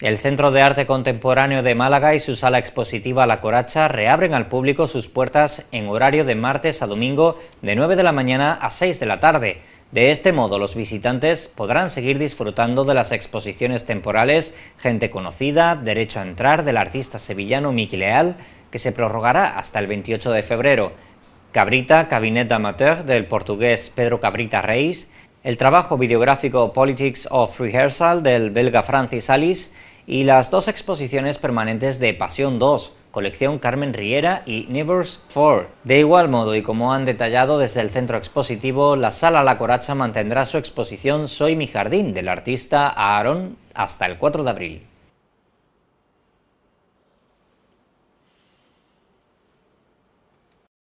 El Centro de Arte Contemporáneo de Málaga y su sala expositiva La Coracha reabren al público sus puertas en horario de martes a domingo de 9 de la mañana a 6 de la tarde. De este modo, los visitantes podrán seguir disfrutando de las exposiciones temporales Gente Conocida, Derecho a Entrar del artista sevillano Miki Leal, que se prorrogará hasta el 28 de febrero, Cabrita, Cabinet d'Amateur del portugués Pedro Cabrita Reis, el trabajo videográfico Politics of Rehearsal del belga Francis Alice, y las dos exposiciones permanentes de Pasión 2, colección Carmen Riera y Neighbors 4. De igual modo, y como han detallado desde el centro expositivo, la Sala La Coracha mantendrá su exposición Soy mi jardín del artista Aaron hasta el 4 de abril.